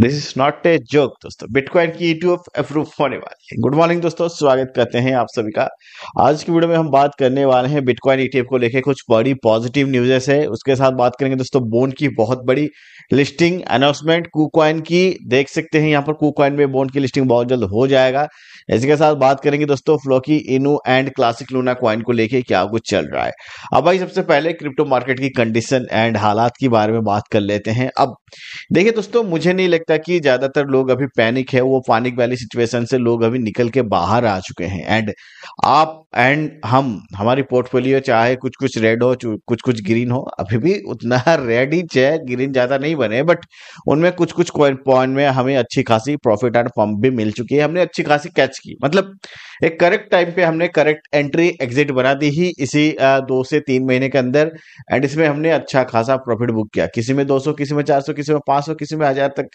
this is not a joke दोस्तों bitcoin की YouTube approve होने वाली है गुड मॉर्निंग दोस्तों स्वागत करते हैं आप सभी का आज की वीडियो में हम बात करने वाले हैं बिटकॉइन ईटीएफ e को लेकर कुछ बड़ी पॉजिटिव न्यूजेस है उसके साथ बात करेंगे दोस्तों बोन की बहुत बड़ी लिस्टिंग अनाउंसमेंट कूकॉइन की देख सकते हैं यहाँ पर कूकॉइन में बोन की लिस्टिंग बहुत जल्द हो जाएगा इसके साथ बात करेंगे दोस्तों फ्लोकी इनू एंड क्लासिक लूना क्वाइन को लेके क्या कुछ चल रहा है अब भाई सबसे पहले क्रिप्टो मार्केट की कंडीशन एंड हालात के बारे में बात कर लेते हैं अब देखिए दोस्तों मुझे नहीं लगता है कि ज्यादातर लोग अभी पैनिक है वो पैनिक वाली सिचुएशन से लोग अभी निकल के बाहर आ चुके हैं एंड आप एंड हम हमारी पोर्टफोलियो चाहे कुछ कुछ रेड हो कुछ कुछ ग्रीन हो अभी भी उतना रेड ही चाहे ग्रीन ज्यादा नहीं बने बट उनमें कुछ कुछ पॉइंट में हमें अच्छी खासी प्रॉफिट एंड पंप भी मिल चुकी है हमने अच्छी खासी कैच की मतलब एक करेक्ट टाइम पे हमने करेक्ट एंट्री एग्जिट बना दी ही इसी दो से तीन महीने के अंदर एंड इसमें हमने अच्छा खासा प्रॉफिट बुक किया किसी में 200 किसी में 400 किसी में 500 किसी में हजार तक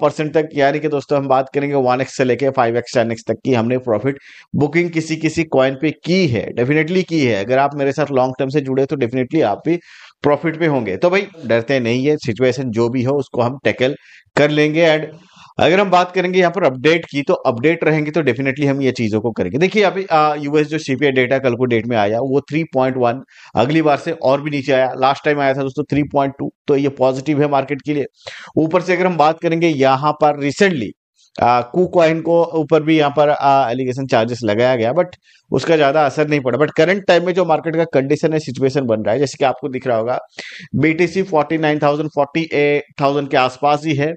परसेंट तक यानी कि दोस्तों हम बात करेंगे वन एक्स से लेके फाइव एक्स टेन एक्स तक की हमने प्रॉफिट बुकिंग किसी किसी कॉइन पे की है डेफिनेटली की है अगर आप मेरे साथ लॉन्ग टर्म से जुड़े तो डेफिनेटली आप भी प्रॉफिट पे होंगे तो भाई डरते नहीं है सिचुएशन जो भी हो उसको हम टैकल कर लेंगे एंड अगर हम बात करेंगे यहाँ पर अपडेट की तो अपडेट रहेंगे तो डेफिनेटली हम ये चीजों को करेंगे देखिए अभी यूएस जो सीपीआई डेटा कल को डेट में आया वो 3.1 अगली बार से और भी नीचे आया लास्ट टाइम आया था दोस्तों 3.2 तो ये पॉजिटिव है मार्केट के लिए ऊपर से अगर हम बात करेंगे यहाँ पर रिसेंटली कू को ऊपर भी यहाँ पर एलिगेशन चार्जेस लगाया गया बट उसका ज्यादा असर नहीं पड़ा बट करंट टाइम में जो मार्केट का कंडीशन है सिचुएशन बन रहा है जैसे कि आपको दिख रहा होगा BTC forty nine thousand forty eight thousand के आसपास ही है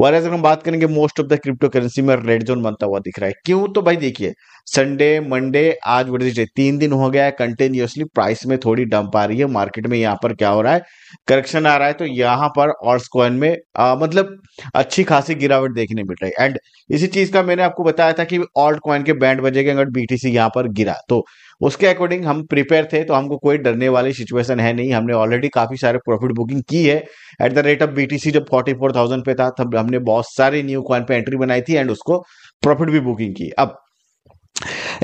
और अगर हम बात करेंगे most of the crypto currency में रेड जोन बनता हुआ दिख रहा है क्यों तो भाई देखिए संडे मंडे आज डे तीन दिन हो गया है कंटिन्यूसली प्राइस में थोड़ी डंप आ रही है मार्केट में यहाँ पर क्या हो रहा है करेक्शन आ रहा है तो यहाँ पर ऑर्स कॉइन में आ, मतलब अच्छी खासी गिरावट देखने मिल रही है बैंड इसी चीज का मैंने आपको बताया था कि ऑल्ट कॉइन के बैंड बजेंगे अगर बीटीसी यहाँ पर गिरा तो उसके अकॉर्डिंग हम प्रिपेयर थे तो हमको कोई डरने वाली सिचुएशन है नहीं हमने ऑलरेडी काफी सारे प्रॉफिट बुकिंग की है at the rate of BTC जब फोर्टी फोर थाउजेंड पे था तब हमने बहुत सारे न्यू कॉइन पे एंट्री बनाई थी एंड उसको प्रॉफिट भी बुकिंग की अब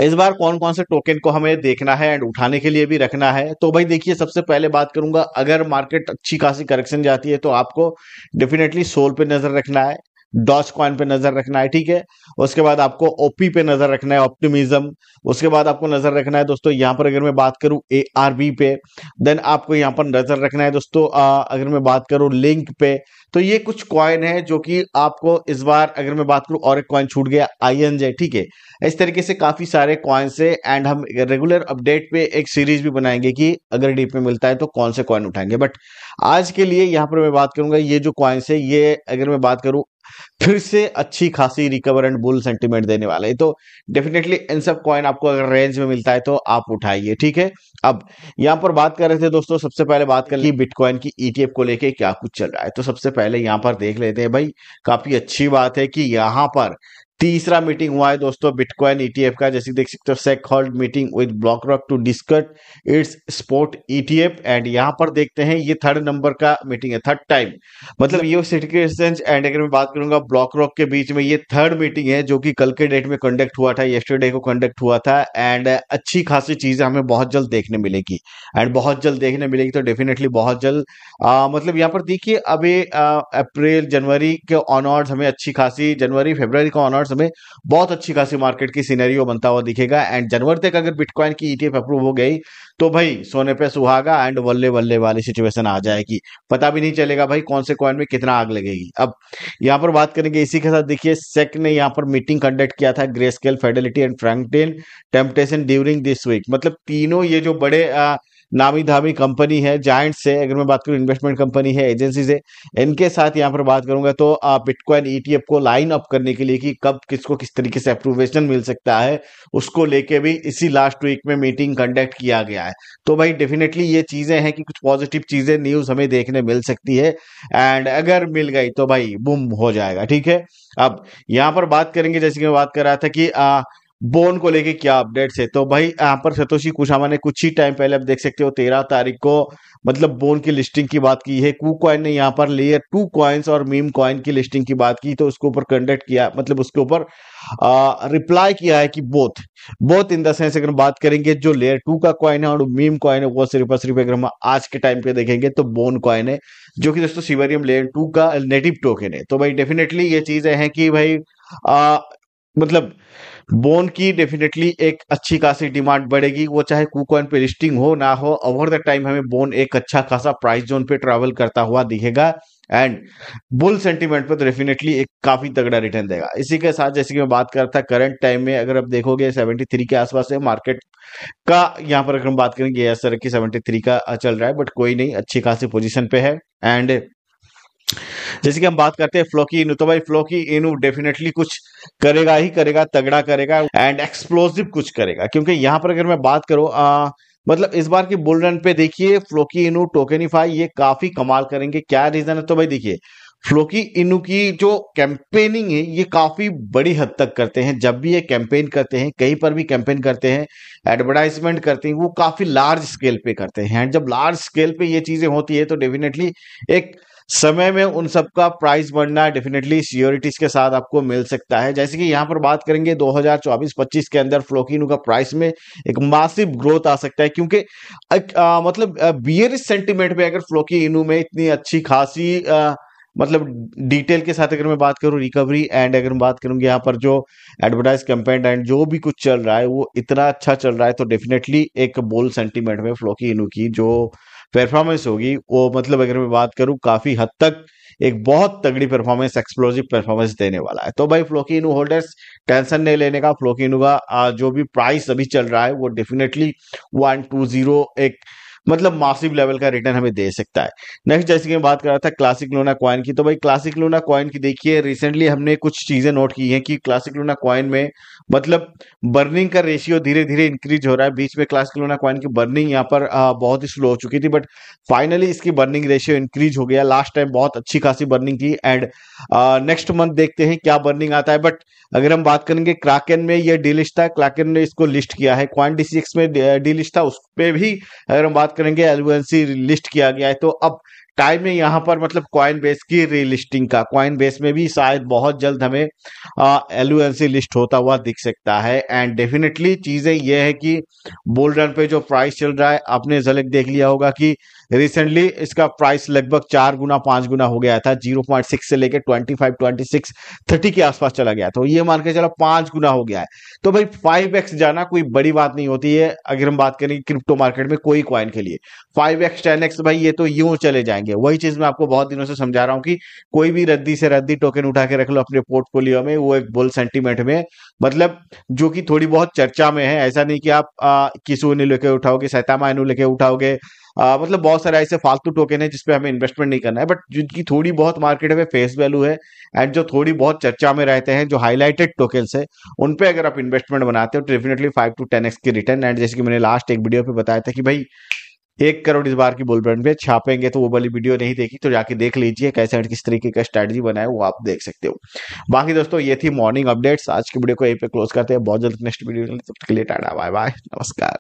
इस बार कौन कौन से टोकन को हमें देखना है एंड उठाने के लिए भी रखना है तो भाई देखिए सबसे पहले बात करूंगा अगर मार्केट अच्छी खासी करेक्शन जाती है तो आपको डेफिनेटली सोल पे नजर रखना है डॉस कॉइन पे नजर रखना है ठीक है उसके बाद आपको ओपी पे नजर रखना है ऑप्टिमिज्म उसके बाद आपको नजर रखना है दोस्तों यहाँ पर अगर मैं बात करूँ ए आर बी पे देन आपको यहाँ पर नजर रखना है दोस्तों अगर मैं बात करूं लिंक पे तो ये कुछ कॉइन है जो कि आपको इस बार अगर मैं बात करूं और एक कॉइन छूट गया आई एन जे ठीक है इस तरीके से काफी सारे कॉइन्स है एंड हम रेगुलर अपडेट पे एक सीरीज भी बनाएंगे कि अगर डीप में मिलता है तो कौन से कॉइन उठाएंगे बट आज के लिए यहाँ पर मैं बात करूंगा ये जो कॉइन्स है ये अगर मैं बात करूं फिर से अच्छी खासी रिकवर एंड बुल सेंटीमेंट देने वाला है तो डेफिनेटली इन सब कॉइन आपको अगर रेंज में मिलता है तो आप उठाइए ठीक है अब यहां पर बात कर रहे थे दोस्तों सबसे पहले बात कर ली बिटकॉइन की ईटीएफ e को लेके क्या कुछ चल रहा है तो सबसे पहले यहां पर देख लेते हैं भाई काफी अच्छी बात है कि यहां पर तीसरा मीटिंग हुआ है दोस्तों बिटकॉइन ईटीएफ e का जैसे देख सकते हो SEC held meeting with BlackRock to discuss its spot ETF and यहां पर देखते हैं ये थर्ड नंबर का मीटिंग है थर्ड टाइम मतलब ये सिटीज एंड अगर मैं बात करूंगा ब्लॉक रॉक के बीच में ये थर्ड मीटिंग है जो कि कल के डेट में कंडक्ट हुआ था येस्टरडे को कंडक्ट हुआ था एंड अच्छी खासी चीजें हमें बहुत जल्द देखने मिलेगी एंड बहुत जल्द देखने मिलेगी तो डेफिनेटली बहुत जल्द मतलब यहाँ पर देखिए अभी अप्रैल जनवरी के ऑनऑर्ड्स हमें अच्छी खासी जनवरी फेबर का ऑनऑर्ड चार्ट्स में बहुत अच्छी खासी मार्केट की सिनेरियो बनता हुआ दिखेगा एंड जनवरी तक अगर बिटकॉइन की ईटीएफ अप्रूव हो गई तो भाई सोने पे सुहागा एंड वल्ले वल्ले वाली सिचुएशन आ जाएगी पता भी नहीं चलेगा भाई कौन से कॉइन में कितना आग लगेगी अब यहाँ पर बात करेंगे इसी के साथ देखिए सेक e ने यहाँ पर मीटिंग कंडक्ट किया था Grayscale Fidelity and Franklin Templeton during this week मतलब तीनों ये जो बड़े आ, नामी धामी कंपनी है जाइंट्स से अगर मैं बात करूं इन्वेस्टमेंट कंपनी है एजेंसी से इनके साथ यहां पर बात करूंगा तो आप बिटकॉइन ईटीएफ को लाइन अप करने के लिए कि कब किसको किस तरीके से अप्रूवेशन मिल सकता है उसको लेके भी इसी लास्ट वीक में मीटिंग कंडक्ट किया गया है तो भाई डेफिनेटली ये चीजें हैं कि कुछ पॉजिटिव चीजें न्यूज हमें देखने मिल सकती है एंड अगर मिल गई तो भाई बुम हो जाएगा ठीक है अब यहां पर बात करेंगे जैसे कि मैं बात कर रहा था कि आ, बोन को लेके क्या अपडेट्स है तो भाई यहाँ पर सतोशी कुशामा ने कुछ ही टाइम पहले आप देख सकते हो तेरह तारीख को मतलब बोन की लिस्टिंग की बात की है कू कॉइन ने यहाँ पर लेयर टू कॉइन्स और मीम कॉइन की लिस्टिंग की बात की तो उसके ऊपर कंडक्ट किया मतलब उसके ऊपर रिप्लाई किया है कि both both in the sense अगर बात करेंगे जो लेयर टू का कॉइन है और मीम कॉइन है वो सिर्फ और सिर्फ अगर हम आज के टाइम पे देखेंगे तो बोन कॉइन है जो कि दोस्तों सीवरियम लेयर टू का नेटिव टोकन है तो भाई डेफिनेटली ये चीजें हैं कि भाई मतलब बोन की डेफिनेटली एक अच्छी खासी डिमांड बढ़ेगी वो चाहे कुकॉइन पे लिस्टिंग हो ना हो ओवर द टाइम हमें बोन एक अच्छा खासा प्राइस जोन पे ट्रैवल करता हुआ दिखेगा एंड बुल सेंटीमेंट पे तो डेफिनेटली एक काफी तगड़ा रिटर्न देगा इसी के साथ जैसे कि मैं बात करता करंट टाइम में अगर आप देखोगे सेवेंटी थ्री के आसपास है मार्केट का यहाँ पर अगर हम बात करेंगे एस सर की थ्री का चल रहा है बट कोई नहीं अच्छी खासी पोजिशन पे है एंड जैसे कि हम बात करते हैं फ्लोकी इनू तो भाई फ्लोकी इनू डेफिनेटली कुछ करेगा ही करेगा तगड़ा करेगा एंड एक्सप्लोसिव कुछ करेगा क्योंकि यहाँ पर अगर मैं बात करूँ मतलब इस बार की बुल रन पे देखिए फ्लोकी इनू टोकेनिफाई ये काफी कमाल करेंगे क्या रीजन है तो भाई देखिए फ्लोकी इनू की जो कैंपेनिंग है ये काफी बड़ी हद तक करते हैं जब भी ये कैंपेन करते हैं कहीं पर भी कैंपेन करते हैं एडवर्टाइजमेंट करते हैं वो काफी लार्ज स्केल पे करते हैं एंड जब लार्ज स्केल पे ये चीजें होती है तो डेफिनेटली एक समय में उन सबका प्राइस बढ़ना डेफिनेटली सियोरिटीज के साथ आपको मिल सकता है जैसे कि यहाँ पर बात करेंगे 2024-25 के अंदर फ्लोकिनो का प्राइस में एक मासिव ग्रोथ आ सकता है क्योंकि आ, मतलब बियर सेंटिमेंट में अगर फ्लोकिनो में इतनी अच्छी खासी आ, मतलब डिटेल के साथ अगर मैं बात करूं रिकवरी एंड अगर मैं बात करूंगी यहाँ पर जो एडवर्टाइज कैंपेन एंड जो भी कुछ चल रहा है वो इतना अच्छा चल रहा है तो डेफिनेटली एक बोल सेंटीमेंट में फ्लोकी इनू की जो परफॉर्मेंस होगी वो मतलब अगर मैं बात करूं काफी हद तक एक बहुत तगड़ी परफॉर्मेंस एक्सप्लोजिव परफॉर्मेंस देने वाला है तो भाई फ्लोकिनू होल्डर्स टेंशन नहीं लेने का फ्लोकिनू का जो भी प्राइस अभी चल रहा है वो डेफिनेटली वन टू जीरो एक मतलब मासिव लेवल का रिटर्न हमें दे सकता है नेक्स्ट जैसे कि मैं बात कर रहा था क्लासिक लूना क्वाइन की तो भाई क्लासिक लूना क्वाइन की देखिए रिसेंटली हमने कुछ चीजें नोट की हैं कि क्लासिक लूना क्वाइन में मतलब बर्निंग का रेशियो धीरे धीरे इंक्रीज हो रहा है बीच में क्लासिक लूना क्वाइन की बर्निंग यहाँ पर बहुत ही स्लो हो चुकी थी बट फाइनली इसकी बर्निंग रेशियो इंक्रीज हो गया लास्ट टाइम बहुत अच्छी खासी बर्निंग की एंड नेक्स्ट मंथ देखते हैं क्या बर्निंग आता है बट अगर हम बात करेंगे क्राकेन में यह डीलिस्ट था क्राकन ने इसको लिस्ट किया है क्वाइन डी में डीलिस्ट था उस पर भी अगर हम बात करेंगे एलुएंसी लिस्ट किया गया है तो अब टाइम है यहाँ पर मतलब क्वाइन बेस की रीलिस्टिंग का क्वाइन बेस में भी शायद बहुत जल्द हमें एलुएनसी लिस्ट होता हुआ दिख सकता है एंड डेफिनेटली चीजें यह है कि बोल रन पे जो प्राइस चल रहा है आपने झलक देख लिया होगा कि रिसेंटली इसका प्राइस लगभग चार गुना पांच गुना हो गया था जीरो पॉइंट सिक्स से लेकर twenty five twenty six thirty के आसपास चला गया तो ये मान के चला पांच गुना हो गया है तो भाई फाइव एक्स जाना कोई बड़ी बात नहीं होती है अगर हम बात करें क्रिप्टो मार्केट में कोई क्वाइन के लिए फाइव एक्स टेन एक्स भाई ये तो यूं चले जाएंगे जाएंगे वही चीज मैं आपको बहुत दिनों से समझा रहा हूँ कि कोई भी रद्दी से रद्दी टोकन उठा के रख लो अपने पोर्टफोलियो में वो एक बोल सेंटीमेंट में मतलब जो कि थोड़ी बहुत चर्चा में है ऐसा नहीं कि आप किसू ने लेके उठाओगे सैतामा एनू लेके उठाओगे आ, मतलब बहुत सारे ऐसे फालतू टोकन है जिसपे हमें इन्वेस्टमेंट नहीं करना है बट जिनकी थोड़ी बहुत मार्केट में फेस वैल्यू है एंड जो थोड़ी बहुत चर्चा में रहते हैं जो हाईलाइटेड टोकन है उनपे अगर आप इन्वेस्टमेंट बनाते हो तो definitely five to ten X की रिटर्न एंड जैसे कि मैंने लास्ट एक वीडियो पे बताया था कि भाई एक करोड़ इस बार की ब्रांड पे छापेंगे तो वो वाली वीडियो नहीं देखी तो जाके देख लीजिए कैसे किस तरीके का स्ट्रेटजी बनाए वो आप देख सकते हो बाकी दोस्तों ये थी मॉर्निंग अपडेट्स आज की वीडियो को यहीं पे क्लोज करते हैं बहुत जल्द नेक्स्ट वीडियो के लिए टाटा बाय बाय नमस्कार